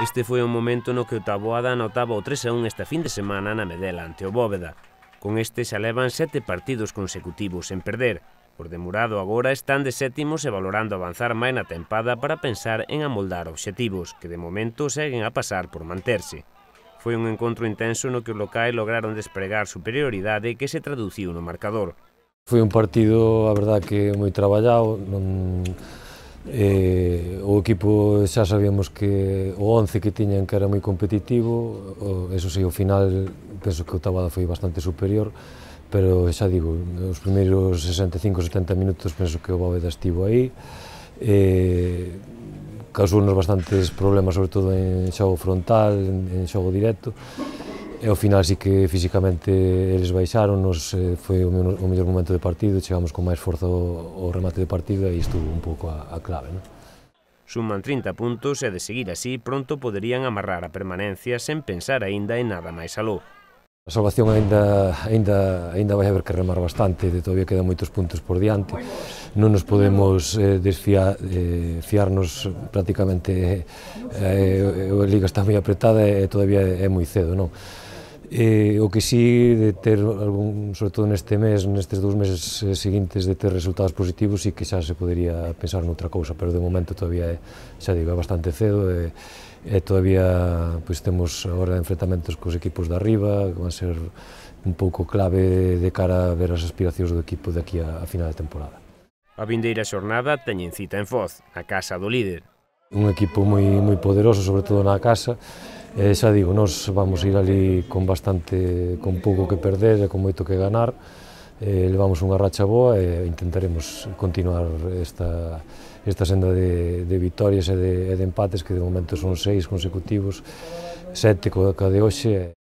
Este foi o momento no que o Taboada anotaba o 3 a 1 esta fin de semana na Medela ante o Bóveda. Con este xa levan sete partidos consecutivos sen perder. Por demurado agora están de sétimos e valorando avanzar máis na tempada para pensar en amoldar obxectivos, que de momento seguen a pasar por manterse. Foi un encontro intenso no que os locais lograron despregar superioridade que se traduciu no marcador. Foi un partido, a verdad, que moi traballado, non Eh, o equipo xa sabíamos que o 11 que tiñan que era moi competitivo, o, eso sei, sí, o final penso que o Tabada foi bastante superior, pero xa digo, os primeiros 65-70 minutos penso que o Bóveda estivo aí, eh, causou nos bastantes problemas, sobre todo en xogo frontal, en, en xogo directo, E ao final sí que físicamente eles baixaron, nos, eh, foi o, meu, o mellor momento de partido, chegamos con máis forza ao, remate de partido e isto un pouco a, a clave. Non? Suman 30 puntos e de seguir así pronto poderían amarrar a permanencia sen pensar aínda en nada máis aló. A salvación aínda, aínda, aínda vai haber que remar bastante, de todavía quedan moitos puntos por diante. Non nos podemos eh, desfiar, eh, fiarnos prácticamente, eh, a eh, Liga está moi apretada e todavía é moi cedo, non? Eh, o que sí de ter algún, sobre todo neste mes, nestes dous meses eh, seguintes de ter resultados positivos e que xa se podería pensar noutra cousa, pero de momento todavía é, eh, xa digo, é bastante cedo e, eh, e todavía pois, temos agora enfrentamentos cos equipos de arriba, que van ser un pouco clave de cara a ver as aspiracións do equipo de aquí a, a final de temporada. A vindeira xornada teñen cita en Foz, a casa do líder. Un equipo moi, moi poderoso, sobre todo na casa, E xa digo, nós vamos ir ali con bastante, con pouco que perder e con moito que ganar. Eh, levamos unha racha boa e intentaremos continuar esta, esta senda de, de vitorias e de, e de empates que de momento son seis consecutivos, sete co, de hoxe.